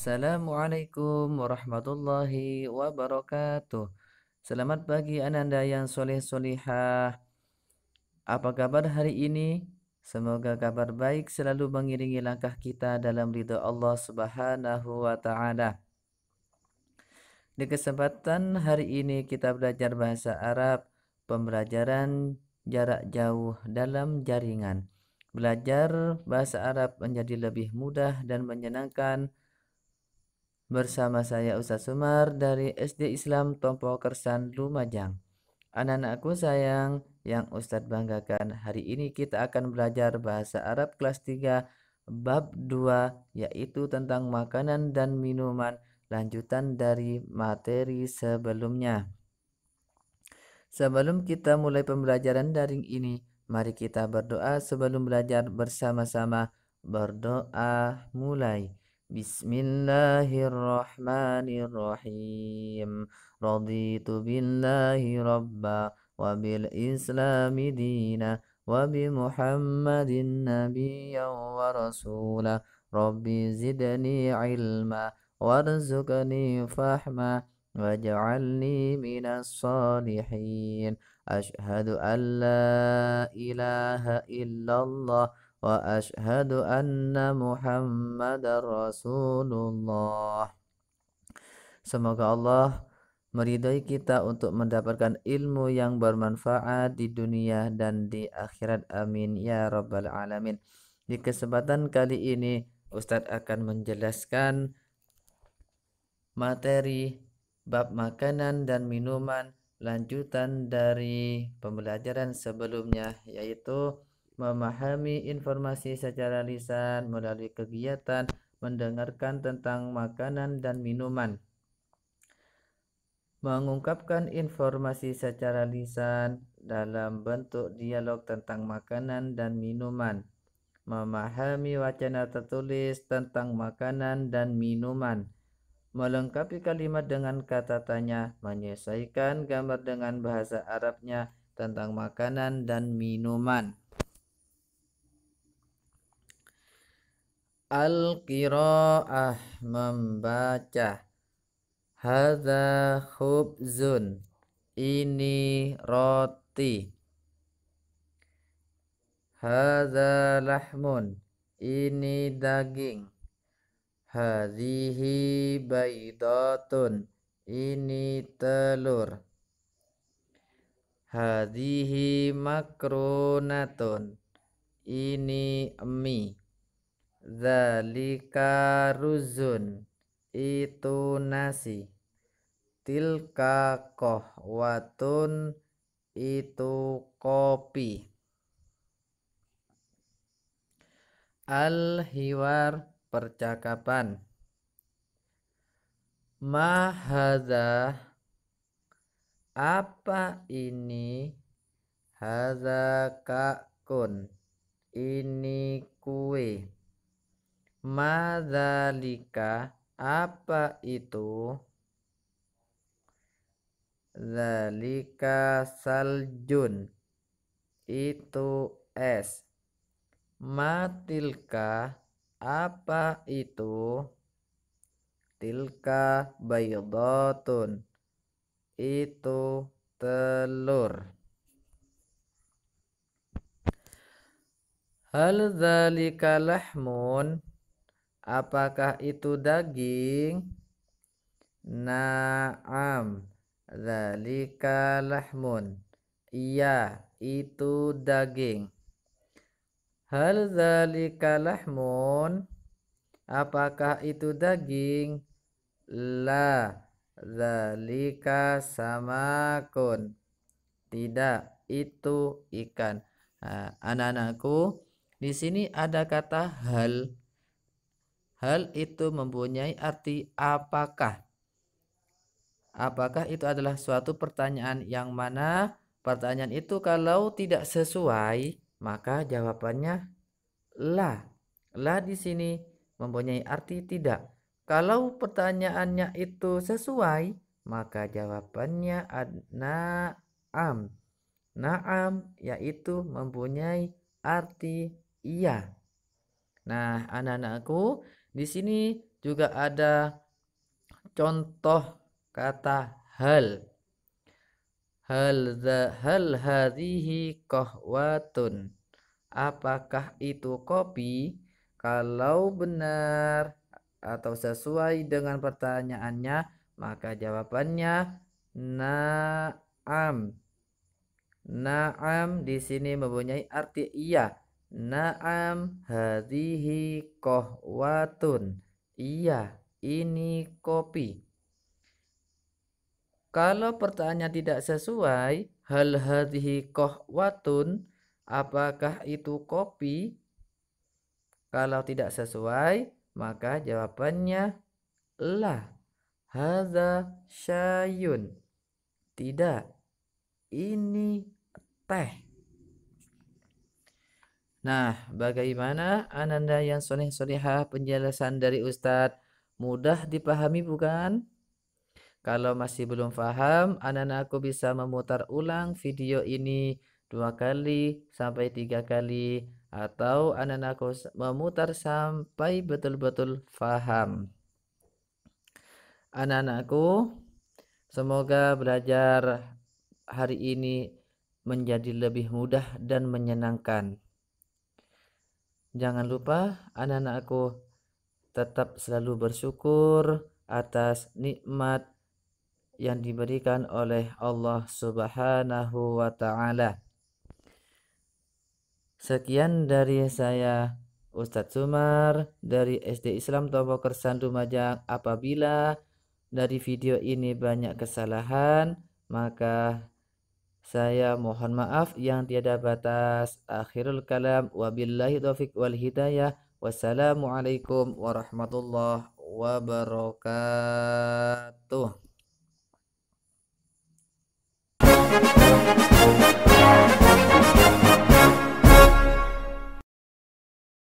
Assalamualaikum warahmatullahi wabarakatuh. Selamat pagi ananda yang soleh solihah. Apa kabar hari ini? Semoga kabar baik selalu mengiringi langkah kita dalam ridha Allah Subhanahu wa taala. Di kesempatan hari ini kita belajar bahasa Arab, pembelajaran jarak jauh dalam jaringan. Belajar bahasa Arab menjadi lebih mudah dan menyenangkan Bersama saya Ustaz Sumar dari SD Islam Tompo Kersan Lumajang. Anak-anakku sayang yang Ustadz banggakan, hari ini kita akan belajar bahasa Arab kelas 3 bab 2 yaitu tentang makanan dan minuman lanjutan dari materi sebelumnya. Sebelum kita mulai pembelajaran daring ini, mari kita berdoa sebelum belajar bersama-sama. Berdoa mulai. بسم الله الرحمن الرحيم رضيت بالله ربا وبالإسلام دينا وبمحمد نبيا ورسولا ربي زدني علما وارزقني فهما واجعلني من الصالحين أشهد أن لا إله إلا الله وأشهد أن محمد Rasulullah Semoga Allah meridai kita untuk mendapatkan ilmu yang bermanfaat di dunia dan di akhirat. Amin ya rabbal alamin. Di kesempatan kali ini Ustadz akan menjelaskan materi bab makanan dan minuman lanjutan dari pembelajaran sebelumnya yaitu memahami informasi secara lisan melalui kegiatan mendengarkan tentang makanan dan minuman, mengungkapkan informasi secara lisan dalam bentuk dialog tentang makanan dan minuman, memahami wacana tertulis tentang makanan dan minuman, melengkapi kalimat dengan kata tanya, menyelesaikan gambar dengan bahasa Arabnya tentang makanan dan minuman. Al-qiraah membaca. Hadha khubzun. Ini roti. Hadha lahmun. Ini daging. Hadhihi baidatun. Ini telur. Hadhihi makronatun Ini mie Zalika ruzun itu nasi. Tilka kohwatun itu kopi. Al-hiwar percakapan. Mahada apa ini? Hada kakun ini kue. Madalika apa itu? Zalika saljun itu es. Matilka apa itu? Tilka baydatun itu telur. Hal zalika lahmun Apakah itu daging? Naam. Zalika lahmun. Iya, itu daging. Hal zalika lahmun? Apakah itu daging? La. Zalika samakun. Tidak, itu ikan. Nah, anak-anakku, di sini ada kata hal Hal itu mempunyai arti apakah? Apakah itu adalah suatu pertanyaan yang mana pertanyaan itu kalau tidak sesuai maka jawabannya la. La di sini mempunyai arti tidak. Kalau pertanyaannya itu sesuai maka jawabannya naam. Naam yaitu mempunyai arti iya. Nah, anak-anakku, di sini juga ada contoh kata hal. Hal the, hal hadhihi kahwatun. Apakah itu kopi? Kalau benar atau sesuai dengan pertanyaannya, maka jawabannya na'am. Na'am di sini mempunyai arti iya. Naam hadhihi kohwatun. Iya, ini kopi. Kalau pertanyaannya tidak sesuai, hal hadhihi kohwatun, apakah itu kopi? Kalau tidak sesuai, maka jawabannya lah. Hadha syayun. Tidak. Ini teh. Nah, bagaimana ananda yang soleh solehah penjelasan dari Ustadz? Mudah dipahami bukan? Kalau masih belum faham, ananda aku bisa memutar ulang video ini dua kali sampai tiga kali atau ananda aku memutar sampai betul-betul faham. Anak-anakku, semoga belajar hari ini menjadi lebih mudah dan menyenangkan. Jangan lupa anak-anakku tetap selalu bersyukur atas nikmat yang diberikan oleh Allah Subhanahu wa taala. Sekian dari saya Ustadz Sumar dari SD Islam Tobo Kersan Lumajang. Apabila dari video ini banyak kesalahan, maka saya mohon maaf yang tiada batas. Akhirul kalam. Wabillahi taufiq wal hidayah. Wassalamualaikum warahmatullahi wabarakatuh.